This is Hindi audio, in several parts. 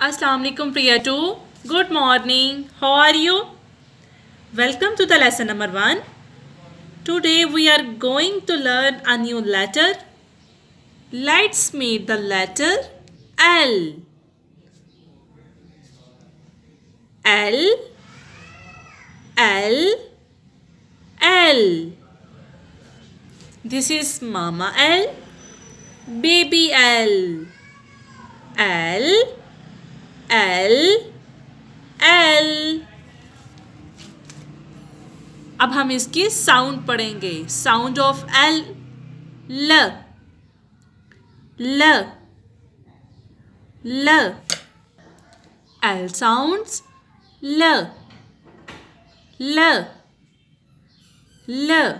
Assalamualaikum, Priya 2. Good morning. How are you? Welcome to the lesson number 1. Today we are going to learn a new letter. Let's meet the letter L. L L L This is Mama L, Baby L. L L L अब हम इसकी साउंड पढ़ेंगे साउंड ऑफ एल ल ल ल एल साउंड्स ल ल ल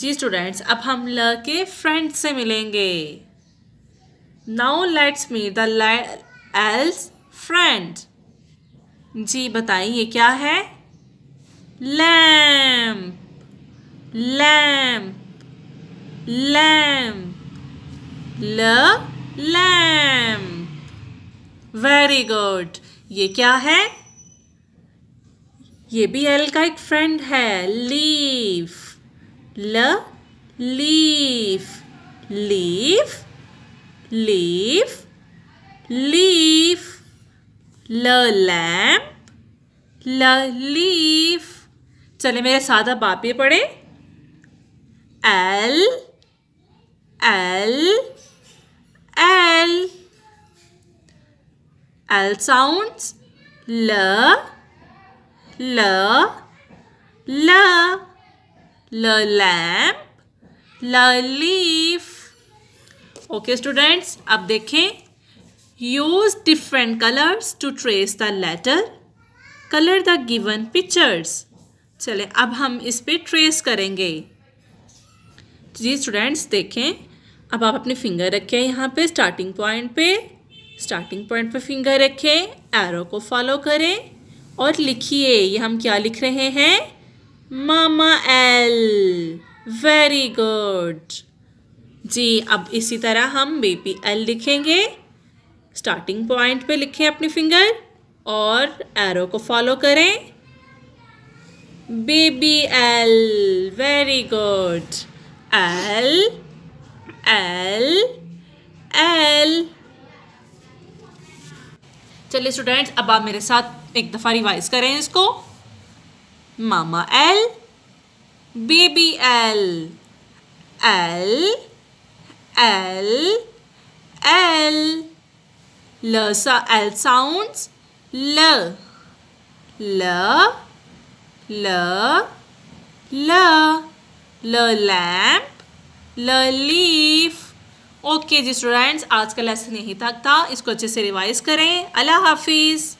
जी स्टूडेंट्स अब हम ल के फ्रेंड से मिलेंगे now let's me the L's friend ji बताइए क्या है लैम्प लैम्प लैम्प ल लैम्प वेरी गुड ये क्या है ये भी एल का एक फ्रेंड है लीफ ल लीफ लीफ leaf leaf ल lamp ल लीफ चले मेरे साथ अब आप ये पढ़े L L L L sound ल ल ल ल लैम्प ल लीफ ओके स्टूडेंट्स अब देखें use different colours to trace the letter colour the given pictures चले अब हम इस पर ट्रेस करेंगे जी स्टूडेंट्स देखें अब आप अपने फिंगर रखें यहाँ पे स्टार्टिंग पॉइंट पे स्टार्टिंग पॉइंट पे फिंगर रखें एरो को फॉलो करें और लिखिए ये हम क्या लिख रहे हैं मामा एल वेरी गुड जी अब इसी तरह हम बी पी एल लिखेंगे स्टार्टिंग पॉइंट पे लिखें अपनी फिंगर और एरो को फॉलो करें B B L very good L L L चलिए स्टूडेंट्स अब आप मेरे साथ एक दफ़ा रिवाइज करें इसको मामा L B B L L L, L. L, so L sounds L. L, L, L. L lamp, L leaf. Okay जी स्टूडेंट्स आज का लेसन यहीं तक था इसको अच्छे से रिवाइज करें अल्लाह हाफिज़